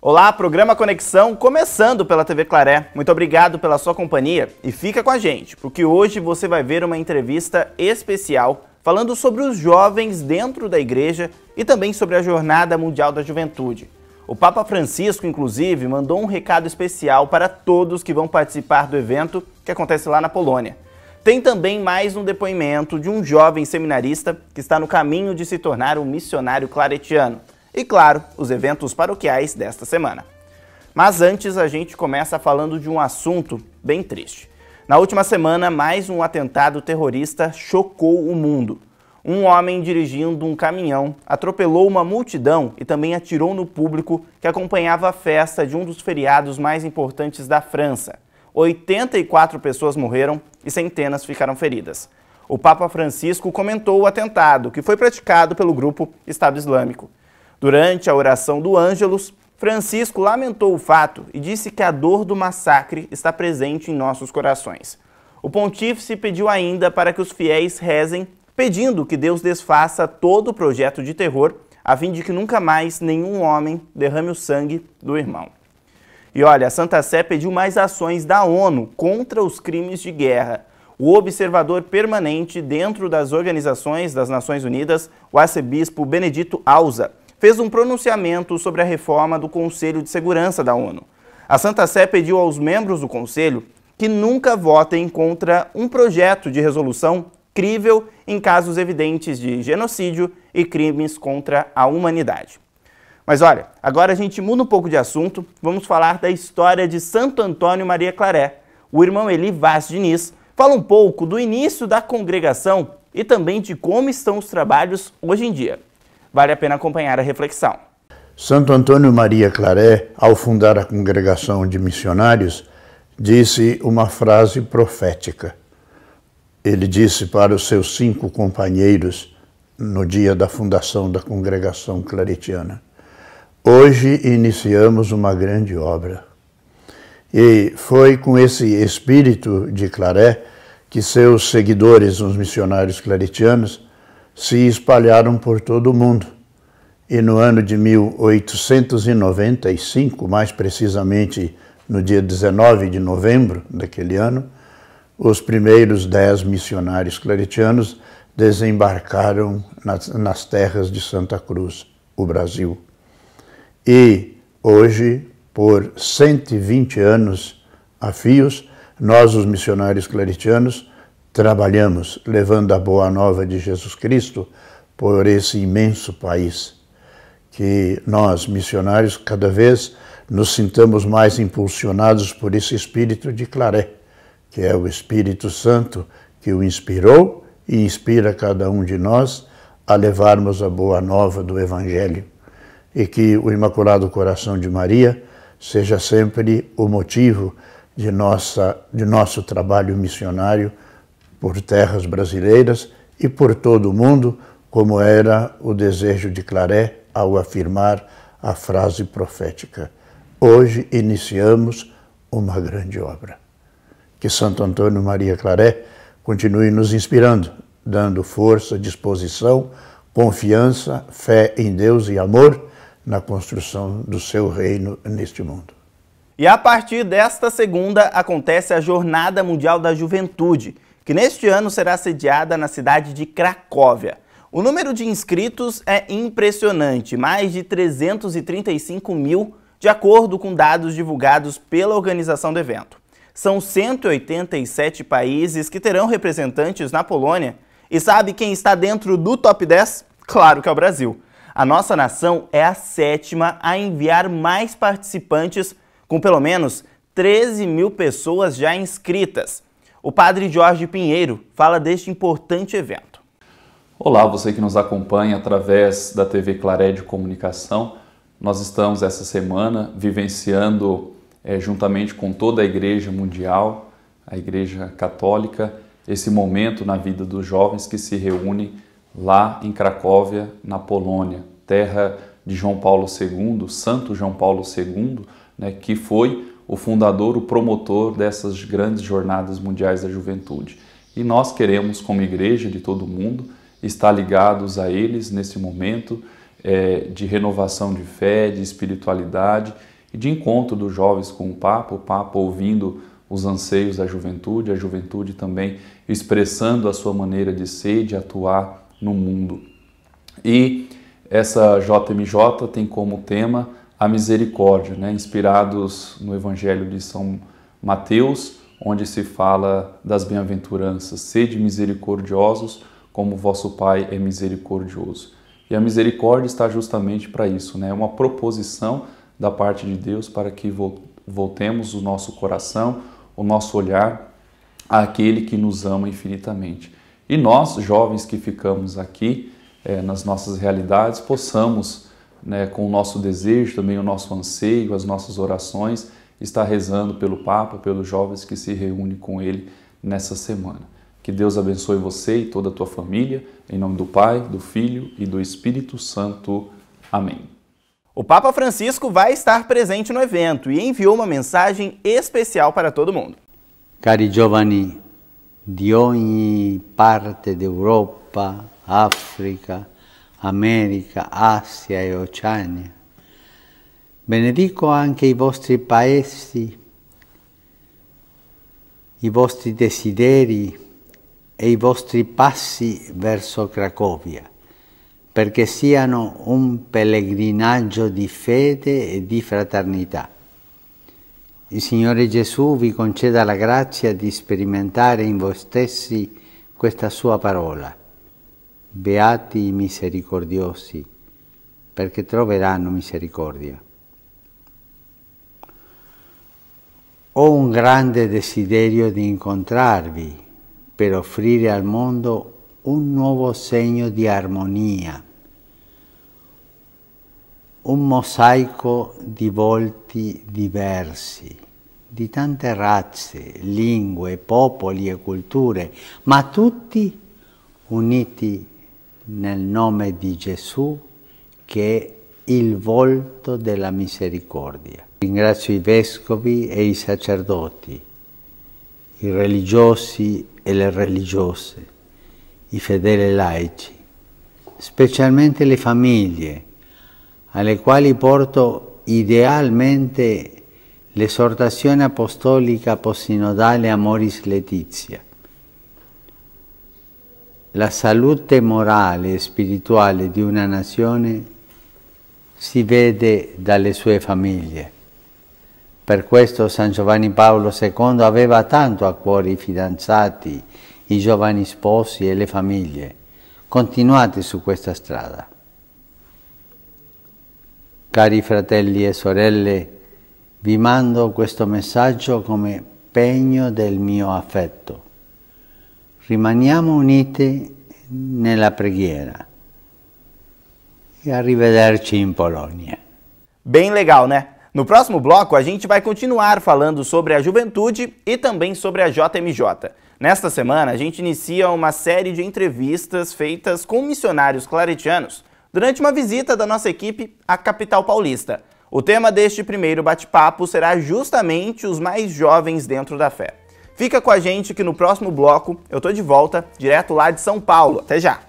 Olá, programa Conexão, começando pela TV Claré. Muito obrigado pela sua companhia e fica com a gente, porque hoje você vai ver uma entrevista especial falando sobre os jovens dentro da igreja e também sobre a Jornada Mundial da Juventude. O Papa Francisco, inclusive, mandou um recado especial para todos que vão participar do evento que acontece lá na Polônia. Tem também mais um depoimento de um jovem seminarista que está no caminho de se tornar um missionário claretiano e, claro, os eventos paroquiais desta semana. Mas antes a gente começa falando de um assunto bem triste. Na última semana, mais um atentado terrorista chocou o mundo. Um homem dirigindo um caminhão atropelou uma multidão e também atirou no público que acompanhava a festa de um dos feriados mais importantes da França. 84 pessoas morreram e centenas ficaram feridas. O Papa Francisco comentou o atentado, que foi praticado pelo grupo Estado Islâmico. Durante a oração do Ângelus, Francisco lamentou o fato e disse que a dor do massacre está presente em nossos corações. O pontífice pediu ainda para que os fiéis rezem, pedindo que Deus desfaça todo o projeto de terror, a fim de que nunca mais nenhum homem derrame o sangue do irmão. E olha, a Santa Sé pediu mais ações da ONU contra os crimes de guerra. O observador permanente dentro das organizações das Nações Unidas, o arcebispo Benedito Alza, fez um pronunciamento sobre a reforma do Conselho de Segurança da ONU. A Santa Sé pediu aos membros do Conselho que nunca votem contra um projeto de resolução crível em casos evidentes de genocídio e crimes contra a humanidade. Mas olha, agora a gente muda um pouco de assunto, vamos falar da história de Santo Antônio Maria Claré. O irmão Eli Vaz Diniz fala um pouco do início da congregação e também de como estão os trabalhos hoje em dia. Vale a pena acompanhar a reflexão. Santo Antônio Maria Claré, ao fundar a congregação de missionários, disse uma frase profética. Ele disse para os seus cinco companheiros no dia da fundação da congregação claretiana: Hoje iniciamos uma grande obra. E foi com esse espírito de Claré que seus seguidores, os missionários claretianos, se espalharam por todo o mundo. E no ano de 1895, mais precisamente no dia 19 de novembro daquele ano, os primeiros dez missionários claretianos desembarcaram nas, nas terras de Santa Cruz, o Brasil. E hoje, por 120 anos a fios, nós, os missionários claretianos, trabalhamos levando a boa nova de Jesus Cristo por esse imenso país. Que nós, missionários, cada vez nos sintamos mais impulsionados por esse espírito de Claré, que é o Espírito Santo que o inspirou e inspira cada um de nós a levarmos a boa nova do Evangelho. E que o Imaculado Coração de Maria seja sempre o motivo de, nossa, de nosso trabalho missionário por terras brasileiras e por todo o mundo, como era o desejo de Claré ao afirmar a frase profética: Hoje iniciamos uma grande obra. Que Santo Antônio Maria Claré continue nos inspirando, dando força, disposição, confiança, fé em Deus e amor na construção do seu reino neste mundo. E a partir desta segunda acontece a Jornada Mundial da Juventude que neste ano será sediada na cidade de Cracóvia. O número de inscritos é impressionante, mais de 335 mil, de acordo com dados divulgados pela organização do evento. São 187 países que terão representantes na Polônia. E sabe quem está dentro do top 10? Claro que é o Brasil. A nossa nação é a sétima a enviar mais participantes, com pelo menos 13 mil pessoas já inscritas. O padre Jorge Pinheiro fala deste importante evento. Olá, você que nos acompanha através da TV Claré de Comunicação. Nós estamos essa semana vivenciando, é, juntamente com toda a Igreja Mundial, a Igreja Católica, esse momento na vida dos jovens que se reúnem lá em Cracóvia, na Polônia, terra de João Paulo II, Santo João Paulo II, né, que foi o fundador, o promotor dessas grandes jornadas mundiais da juventude. E nós queremos, como igreja de todo mundo, estar ligados a eles nesse momento é, de renovação de fé, de espiritualidade e de encontro dos jovens com o Papa, o Papa ouvindo os anseios da juventude, a juventude também expressando a sua maneira de ser de atuar no mundo. E essa JMJ tem como tema a misericórdia, né? inspirados no Evangelho de São Mateus, onde se fala das bem-aventuranças. Sede misericordiosos, como vosso Pai é misericordioso. E a misericórdia está justamente para isso, né? É uma proposição da parte de Deus para que voltemos o nosso coração, o nosso olhar àquele que nos ama infinitamente. E nós, jovens que ficamos aqui, é, nas nossas realidades, possamos né, com o nosso desejo, também o nosso anseio, as nossas orações, está rezando pelo Papa, pelos jovens que se reúnem com ele nessa semana. Que Deus abençoe você e toda a tua família, em nome do Pai, do Filho e do Espírito Santo. Amém. O Papa Francisco vai estar presente no evento e enviou uma mensagem especial para todo mundo. Cari giovani di ogni parte d'Europa, África, America, Asia e Oceania. Benedico anche i vostri paesi, i vostri desideri e i vostri passi verso Cracovia, perché siano un pellegrinaggio di fede e di fraternità. Il Signore Gesù vi conceda la grazia di sperimentare in voi stessi questa sua parola beati i misericordiosi, perché troveranno misericordia. Ho un grande desiderio di incontrarvi per offrire al mondo un nuovo segno di armonia, un mosaico di volti diversi di tante razze, lingue, popoli e culture, ma tutti uniti nel nome di Gesù che è il volto della misericordia. Ringrazio i vescovi e i sacerdoti, i religiosi e le religiose, i fedeli laici, specialmente le famiglie alle quali porto idealmente l'esortazione apostolica post-sinodale Amoris Letizia la salute morale e spirituale di una nazione si vede dalle sue famiglie. Per questo San Giovanni Paolo II aveva tanto a cuore i fidanzati, i giovani sposi e le famiglie. Continuate su questa strada. Cari fratelli e sorelle, vi mando questo messaggio come pegno del mio affetto rimaniamo uniti nella preghiera. E arrivederci in Polônia. Bem legal, né? No próximo bloco, a gente vai continuar falando sobre a juventude e também sobre a JMJ. Nesta semana, a gente inicia uma série de entrevistas feitas com missionários claretianos durante uma visita da nossa equipe à capital paulista. O tema deste primeiro bate-papo será justamente os mais jovens dentro da fé. Fica com a gente que no próximo bloco eu tô de volta, direto lá de São Paulo. Até já!